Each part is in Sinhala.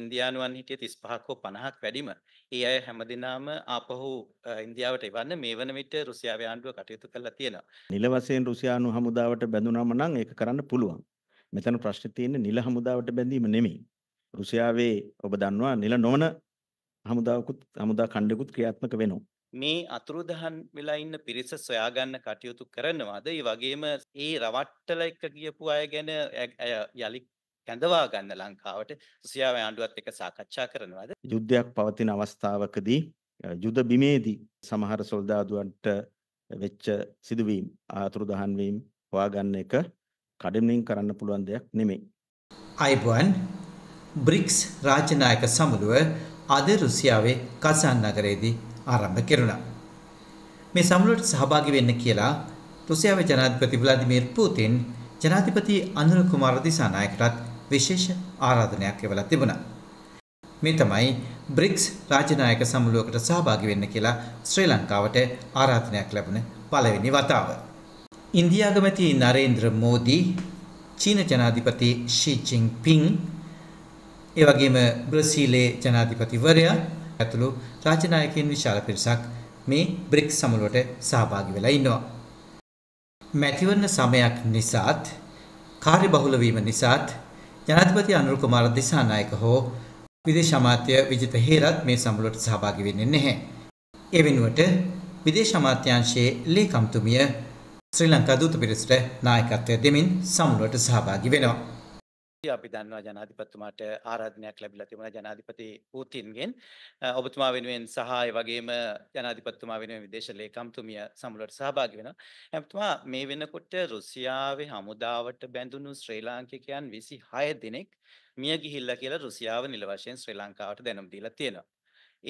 ඉන්දියානුවන් හිටිය 35ක් හෝ 50ක් වැඩිම ඒ අය හැමදිනම ආපහු ඉන්දියාවට එවන්න මේ වන විට රුසියාවේ ආණ්ඩුව කටයුතු කරලා තියෙනවා. නිල වශයෙන් රුසියානු හමුදාවට බැඳුනම නම් ඒක කරන්න පුළුවන්. මෙතන ප්‍රශ්නේ තියෙන්නේ නිල හමුදාවට බැඳීම නෙමෙයි. රුසියාවේ ඔබ දන්නවා නිල නොවන හමුදාවකුත් හමුදා කණ්ඩයකුත් ක්‍රියාත්මක වෙනවා. මේ අතුරුදහන් වෙලා ඉන්න පිරිස සොයාගන්න කටයුතු කරනවාද ඒ වගේම ඒ රවට්ටල එක ගියපු අය ගැන යලි කැඳවා ගන්න ලංකාවට රුසියාව ආණ්ඩුවත් එක්ක සාකච්ඡා කරනවාද යුද්ධයක් පවතින අවස්ථාවකදී යුද බිමේදී සමහර සොල්දාදුවන්ට වෙච්ච සිදුවීම් ආතුරුදහන් වීම හොයාගන්න එක කඩමින් කරන්න පුළුවන් දෙයක් නෙමෙයි අයිබුවන් බ්‍රික්ස් රාජනායක සමුළුව අද රුසියාවේ කසන් නගරයේදී ආරම්භ කෙරුණා. මේ සමුළුවට සහභාගි වෙන්න කියලා රුසියාවේ ජනාධිපති ව්ලාදිමීර් පූතින් ජනාධිපති අනුර කුමාර දිසානායකටත් විශේෂ ආරාධනයක් එවලා තිබුණා. මේ තමයි බ්‍රික්ස් රාජනායක සමුළුවකට සහභාගි වෙන්න කියලා ශ්‍රී ලංකාවට ආරාධනයක් ලැබුණ පළවෙනි වතාව. ඉන්දියාගමැති නරේන්ද්‍ර මෝදී චීන ජනාධිපති ෂී ජින්පින් ඒ වගේම බ්‍රසීලයේ ජනාධිපතිවරයා ඇතුළු රාජනායකයන් විශාල පිරිසක් මේ බ්‍රික්ස් සමුළුවට සහභාගි වෙලා ඉන්නවා. මැතිවරණ සමයක් නිසාත් කාර්යබහුල වීම නිසාත් ජනාධිපති අනුර කුමාර දිසානායක හෝ විදේශ අමාත්‍ය විජිත හේරත් මේ සමුළුවට සහභාගී වෙන්නේ නැහැ. ඒ වෙනුවට විදේශ අමාත්‍යාංශයේ ලේකම්තුමිය ශ්‍රී ලංකා දූත පිරිසට නායකත්වය දෙමින් සමුළුවට සහභාගී වෙනවා. අපි දන්නවා ජනාධිපතිතුමාට ආරාධනයක් ලැබිලා තිබුණා ජනාධිපති පූතින්ගෙන් ඔබතුමා වෙනුවෙන් සහාය වගේම ජනාධිපතිතුමා වෙනුවෙන් විදේශ ලේකම්තුමිය සමුළුවට සහභාගී වෙනවා. එතුමා මේ වෙනකොට රුසියාවේ හමුදාවට බැඳුණු ශ්‍රී ලාංකිකයන් 26 දෙනෙක් මිය ගිහිල්ලා කියලා රුසියාව නිල වශයෙන් ශ්‍රී ලංකාවට දැනුම් දීලා තියෙනවා.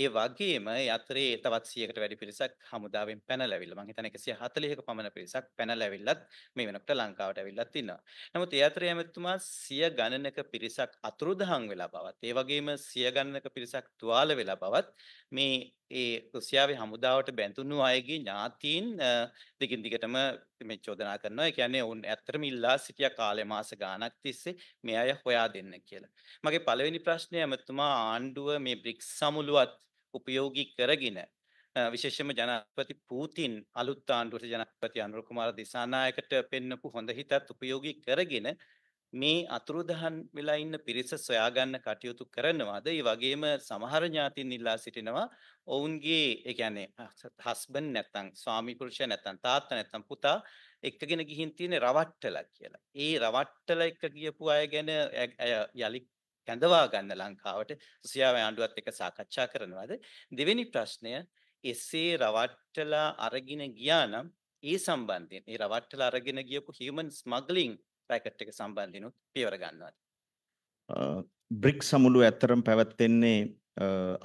ඒ වගේම යතරේ තවත් 100කට වැඩි පිරිසක් හමුදාවෙන් පැනලවිලා. මම හිතන්නේ 140ක පමණ පිරිසක් පැනලවිලත් මේ වෙනකොට ලංකාවට ඇවිල්ලත් ඉන්නවා. නමුත් ඒ අතරේ ඇමතිතුමා සිය ගණනක පිරිසක් අතුරුදහන් වෙලා බවත් ඒ වගේම සිය ගණනක පිරිසක් තුවාල වෙලා බවත් මේ ඒ රුසියාවේ හමුදාවට බැඳුණු අයගේ ඥාතීන් දිගින් දිගටම මේ චෝදනා කරනවා. ඒ කියන්නේ ඔවුන් ඇත්තටම ඉල්ලා සිටිය කාලය මාස ගාණක් තිස්සේ මේ අය හොයා දෙන්න කියලා. මගේ පළවෙනි ප්‍රශ්නය ඇමතුමා ආණ්ඩුව මේ බ්‍රික්ස් සමුළුවත් උපයෝගී කරගෙන විශේෂම ජනාධිපති පූතින් අලුත් ආණ්ඩුවට ජනාධිපති අනුර කුමාර දිසානායකට පෙන්වපු හොඳ හිතත් උපයෝගී කරගෙන මේ අතුරුදහන් වෙලා ඉන්න පිරිස සොයා ගන්න කටයුතු කරනවාද ඒ වගේම සමහර ඥාතින් ඉල්ලා සිටිනවා ඔවුන්ගේ ඒ කියන්නේ හස්බන්ඩ් නැත්නම් ස්වාමි පුරුෂයා නැත්නම් තාත්තා නැත්නම් පුතා එක්කගෙන ගිහින් තියෙන රවට්ටලා කියලා. ඒ රවට්ටලා එක්ක ගියපු අය ගැන යලි කැඳවා ගන්න ලංකාවට රුසියාව ආණ්ඩුවත් එක්ක සාකච්ඡා කරනවාද දෙවෙනි ප්‍රශ්නය එසේ රවට්ටලා අරගෙන ගියා නම් ඒ සම්බන්ධයෙන් ඒ රවට්ටලා අරගෙන ගියපු හියුමන් ස්මග්ලින් රැකට් එක සම්බන්ධිනුත් පියවර ගන්නවාද බ්‍රික් සමුළුව ඇත්තරම් පැවැත්වෙන්නේ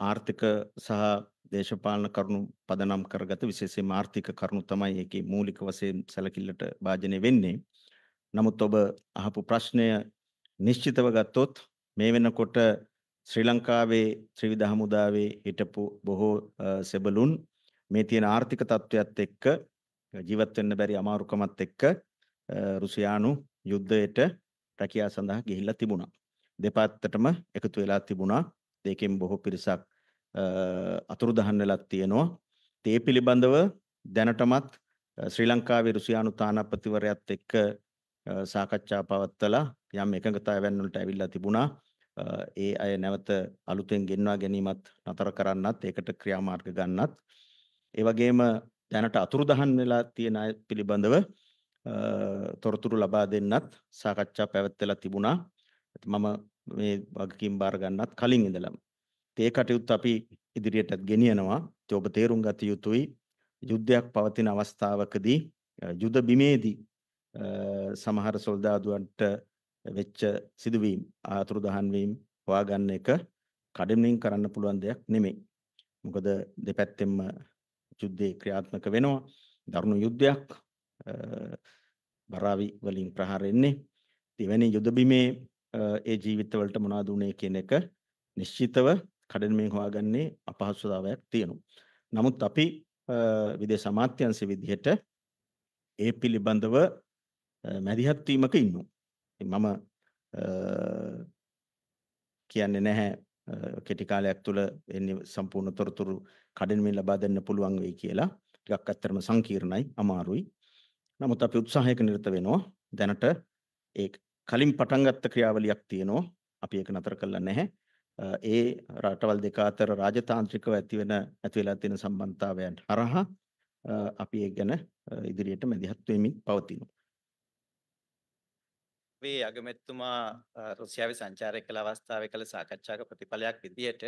ආර්ථික සහ දේශපාලන කරුණු පදනම් කරගත විශේෂයෙන් ආර්ථික කරුණු තමයි ඒකේ මූලික වශයෙන් සැලකිල්ලට භාජනය වෙන්නේ. නමුත් ඔබ අහපු ප්‍රශ්නය නිශ්චිතව ගත්තොත් මේ වෙනකොට ශ්‍රී ලංකාවේ ත්‍රිවිධ හමුදාවේ හිටපු බොහෝ සෙබළුන් මේ තියෙන ආර්ථික තත්ත්වයත් එක්ක ජීවත් වෙන්න බැරි අමාරුකමත් එක්ක රුසියානු යුද්ධයට රැකියාව සඳහා ගිහිල්ලා තිබුණා. දෙපැත්තටම එකතු වෙලා තිබුණා. දෙකෙන් බොහෝ පිරිසක් අතුරුදහන් වෙලා තියෙනවා. ඒ පිළිබඳව දැනටමත් ශ්‍රී ලංකාවේ රුසියානු තානාපතිවරයාත් එක්ක සාකච්ඡා පවත්වලා යම් එකඟතාවයන් වලට ඇවිල්ලා තිබුණා. ඒ අය නැවත අලුතෙන් ගෙන්වා ගැනීමත් නතර කරන්නත් ඒකට ක්‍රියාමාර්ග ගන්නත් ඒ වගේම දැනට අතුරුදහන් වෙලා තියෙන අය පිළිබඳව තොරතුරු ලබා දෙන්නත් සාකච්ඡා පැවැත්වලා තිබුණා. මම මේ වගකීම් බාර ගන්නත් කලින් ඉඳලම. ඒ කටයුත්ත අපි ඉදිරියටත් ගෙනියනවා. ඒ ඔබ තේරුම් ගත යුතුයි. යුද්ධයක් පවතින අවස්ථාවකදී යුද බිමේදී සමහර සොල්දාදුවන්ට වෙච්ච සිදුවීම් ආතුරු දහන් වීම හොයාගන්න එක කඩමින් කරන්න පුළුවන් දෙයක් නෙමෙයි. මොකද දෙපැත්තෙම යුද්ධේ ක්‍රියාත්මක වෙනවා. දරුණු යුද්ධයක් බරාවි වලින් ප්‍රහාර එන්නේ. දෙවැනි යුද බිමේ ඒ ජීවිතවලට මොනවද උනේ කියන එක නිශ්චිතව කඩමින් හොයාගන්නේ අපහසුතාවයක් තියෙනවා. නමුත් අපි විදේශ අමාත්‍යංශ විදිහට ඒ පිළිබඳව මැදිහත් වීමක ඉන්නවා. මම කියන්නේ නැහැ කෙටි කාලයක් තුළ එන්නේ සම්පූර්ණ තොරතුරු කඩිනමින් ලබා දෙන්න පුළුවන් වෙයි කියලා. ටිකක් ඇත්තටම සංකීර්ණයි, අමාරුයි. නමුත් අපි උත්සාහයක නිරත වෙනවා. දැනට ඒ කලින් පටන් ගත්ත ක්‍රියාවලියක් තියෙනවා. අපි ඒක නතර කළා නැහැ. ඒ රටවල් දෙක අතර රාජතාන්ත්‍රිකව ඇති වෙන ඇති වෙලා තියෙන සම්බන්ධතාවයන් හරහා අපි ඒ ගැන ඉදිරියට මැදිහත් වෙමින් පවතිනවා. අපේ අගමැතිතුමා රුසියාවේ සංචාරය කළ අවස්ථාවේ කළ සාකච්ඡාක ප්‍රතිඵලයක් විදියට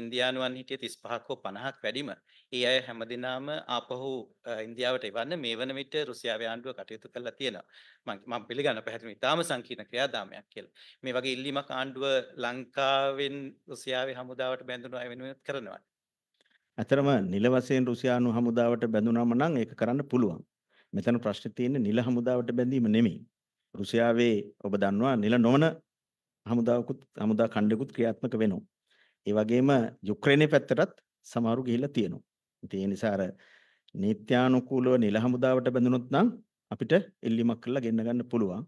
ඉන්දියානුවන් හිටිය 35ක් හෝ 50ක් වැඩිම ඒ අය හැමදිනම ආපහු ඉන්දියාවට එවන්න මේ වන විට රුසියාවේ ආණ්ඩුව කටයුතු කරලා තියෙනවා මම මම පිළිගන්න පැහැදිලිව ඉතාම සංකීර්ණ ක්‍රියාදාමයක් කියලා මේ වගේ ඉල්ලීමක් ආණ්ඩුව ලංකාවෙන් රුසියාවේ හමුදාවට බැඳුණු අය වෙනුවෙන් කරනවා ඇතරම නිල වශයෙන් රුසියානු හමුදාවට බැඳුනම නම් ඒක කරන්න පුළුවන් මෙතන ප්‍රශ්නේ තියෙන්නේ නිල හමුදාවට බැඳීම නෙමෙයි රුසියාවේ ඔබ දන්නවා නිල නොවන හමුදාවකුත් හමුදා ඛණ්ඩයකුත් ක්‍රියාත්මක වෙනවා. ඒ වගේම යුක්‍රේනයේ පැත්තටත් සමහරු ගිහිල්ලා තියෙනවා. ඉතින් ඒ නිසා අර නීත්‍යානුකූලව නිල හමුදාවට බැඳුනොත් නම් අපිට එල්ලීමක් කරලා ගෙන්න ගන්න පුළුවන්.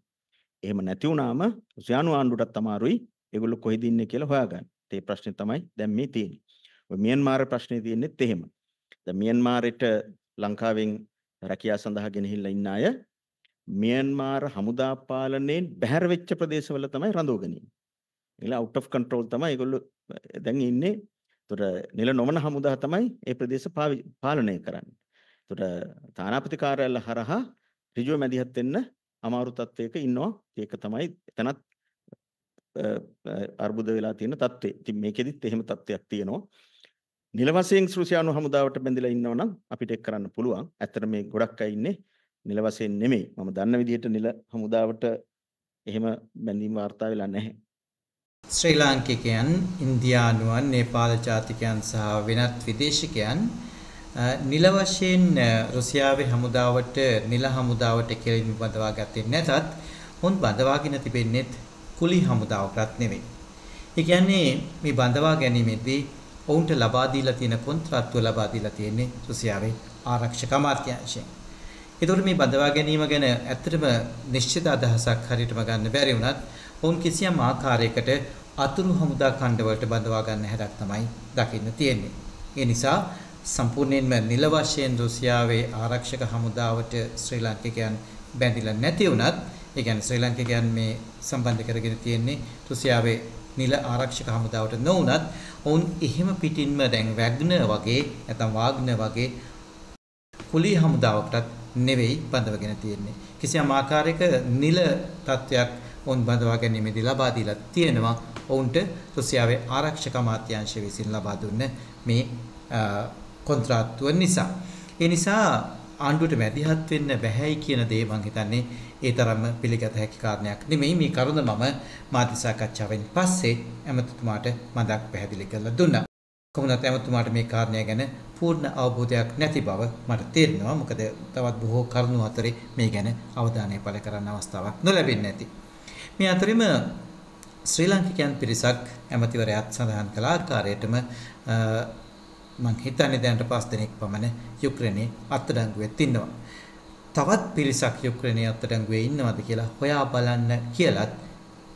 එහෙම නැති වුණාම රුසියානු ආණ්ඩුවටත් අමාරුයි ඒගොල්ලෝ කොහෙද ඉන්නේ කියලා හොයාගන්න. ඒ ප්‍රශ්නේ තමයි දැන් මේ තියෙන්නේ. ඔය මියන්මාර ප්‍රශ්නේ තියෙන්නේත් එහෙම. දැන් මියන්මාරෙට ලංකාවෙන් රැකියාව සඳහා ගෙනහිල්ලා ඉන්න අය මියන්මාර් හමුදා පාලනයෙන් බැහැර වෙච්ච ප්‍රදේශවල තමයි රඳවගෙන ඉන්නේ. ඒගොල්ලෝ out of control තමයි ඒගොල්ලෝ දැන් ඉන්නේ. ඒතොර නිල නොවන හමුදා තමයි ඒ ප්‍රදේශ පාලනය කරන්නේ. ඒතොර තානාපති කාර්යාලය හරහා ඍජුව මැදිහත් වෙන්න අමාරු තත්වයක ඉන්නවා. ඒක තමයි එතනත් අර්බුද වෙලා තියෙන තත්ත්වේ. ඉතින් මේකෙදිත් එහෙම තත්ත්වයක් තියෙනවා. නිල වශයෙන් සෘෂ්‍යානු හමුදාවට බැඳලා ඉන්නවනම් අපිට ඒක කරන්න පුළුවන්. ඇත්තට මේ ගොඩක් අය ඉන්නේ නිල වශයෙන් නෙමෙයි. මම දන්න විදිහට නිල හමුදාවට එහෙම බැඳීම් වාර්තා වෙලා නැහැ. ශ්‍රී ලාංකිකයන්, ඉන්දියානුවන්, නේපාල ජාතිකයන් සහ වෙනත් විදේශිකයන් නිල වශයෙන් රුසියාවේ හමුදාවට නිල හමුදාවට කෙලින්ම බඳවා ගත්තේ නැතත් හොන් බඳවාගෙන තිබෙන්නේත් කුලි හමුදාවකට නෙවෙයි. ඒ කියන්නේ මේ බඳවා ගැනීමේදී ඔවුන්ට ලබා දීලා තියෙන කොන්ත්‍රාත්තුව ලබා දීලා තියෙන්නේ රුසියාවේ ආරක්ෂක අමාත්‍යාංශයෙන්. ඒතකොට මේ බඳවා ගැනීම ගැන ඇත්තටම නිශ්චිත අදහසක් හරියටම ගන්න බැරි වුණත් ඔවුන් කිසියම් ආකාරයකට අතුරු හමුදා ඛණ්ඩ වලට බඳවා ගන්න හැඩක් තමයි දකින්න තියෙන්නේ. ඒ නිසා සම්පූර්ණයෙන්ම නිල වශයෙන් රුසියාවේ ආරක්ෂක හමුදාවට ශ්‍රී ලාංකිකයන් බැඳිලා නැති වුණත් ඒ කියන්නේ ශ්‍රී ලාංකිකයන් මේ සම්බන්ධ කරගෙන තියෙන්නේ රුසියාවේ නිල ආරක්ෂක හමුදාවට නොවුණත් ඔවුන් එහෙම පිටින්ම දැන් වැග්න වගේ නැත්නම් වාග්න වගේ කුලී හමුදාවකටත් නෙවෙයි බඳවගෙන තියෙන්නේ. කිසියම් ආකාරයක නිල තත්වයක් ඔවුන් බඳවා ගැනීමේදී ලබා දීලා තියෙනවා. ඔවුන්ට රුසියාවේ ආරක්ෂක අමාත්‍යාංශය විසින් ලබා දුන්න මේ කොන්ත්‍රාත්තුව නිසා. ඒ නිසා ආණ්ඩුවට මැදිහත් වෙන්න බැහැයි කියන දේ මම හිතන්නේ ඒ තරම්ම පිළිගත හැකි කාරණයක් නෙමෙයි මේ කරුණ මම මාධ්‍ය සාකච්ඡාවෙන් පස්සේ ඇමතිතුමාට මතක් පැහැදිලි කරලා දුන්නා. කොහොමද ඇමතුමාට මේ කාරණය ගැන පූර්ණ අවබෝධයක් නැති බව මට තේරෙනවා. මොකද තවත් බොහෝ කරුණු අතරේ මේ ගැන අවධානය පළ කරන්න අවස්ථාවක් නොලැබෙන්නේ නැති. මේ අතරෙම ශ්‍රී ලාංකිකයන් පිරිසක් ඇමතිවරයාත් සඳහන් කළ ආකාරයටම මං හිතන්නේ දැනට පස් දිනක් පමණ යුක්‍රේනයේ අත්අඩංගුවෙත් ඉන්නවා. තවත් පිරිසක් යුක්‍රේනයේ අත්අඩංගුවේ ඉන්නවද කියලා හොයා බලන්න කියලත්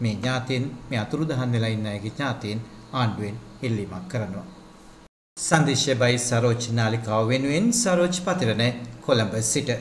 මේ ඥාතීන් මේ අතුරුදහන් වෙලා ඉන්න අයගේ ඥාතීන් ආණ්ඩුවෙන් ඉල්ලීමක් කරනවා. සන්දිශ්‍ය බයි සරෝච් නාලිකාව වෙනුවෙන් සරෝජ් පතිරණ කොළඹ සිට